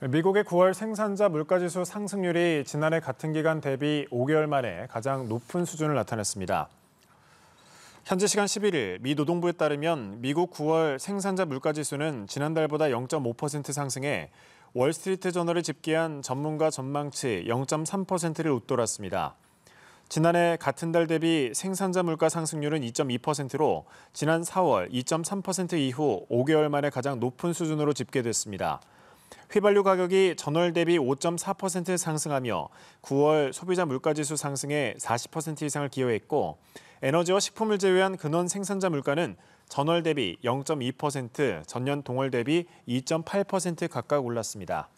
미국의 9월 생산자 물가지수 상승률이 지난해 같은 기간 대비 5개월 만에 가장 높은 수준을 나타냈습니다. 현재 시간 11일 미 노동부에 따르면 미국 9월 생산자 물가지수는 지난달보다 0.5% 상승해 월스트리트 저널이 집계한 전문가 전망치 0.3%를 웃돌았습니다. 지난해 같은 달 대비 생산자 물가 상승률은 2.2%로 지난 4월 2.3% 이후 5개월 만에 가장 높은 수준으로 집계됐습니다. 휘발유 가격이 전월 대비 5.4% 상승하며 9월 소비자 물가지수 상승에 40% 이상을 기여했고 에너지와 식품을 제외한 근원 생산자 물가는 전월 대비 0.2%, 전년 동월 대비 2.8% 각각 올랐습니다.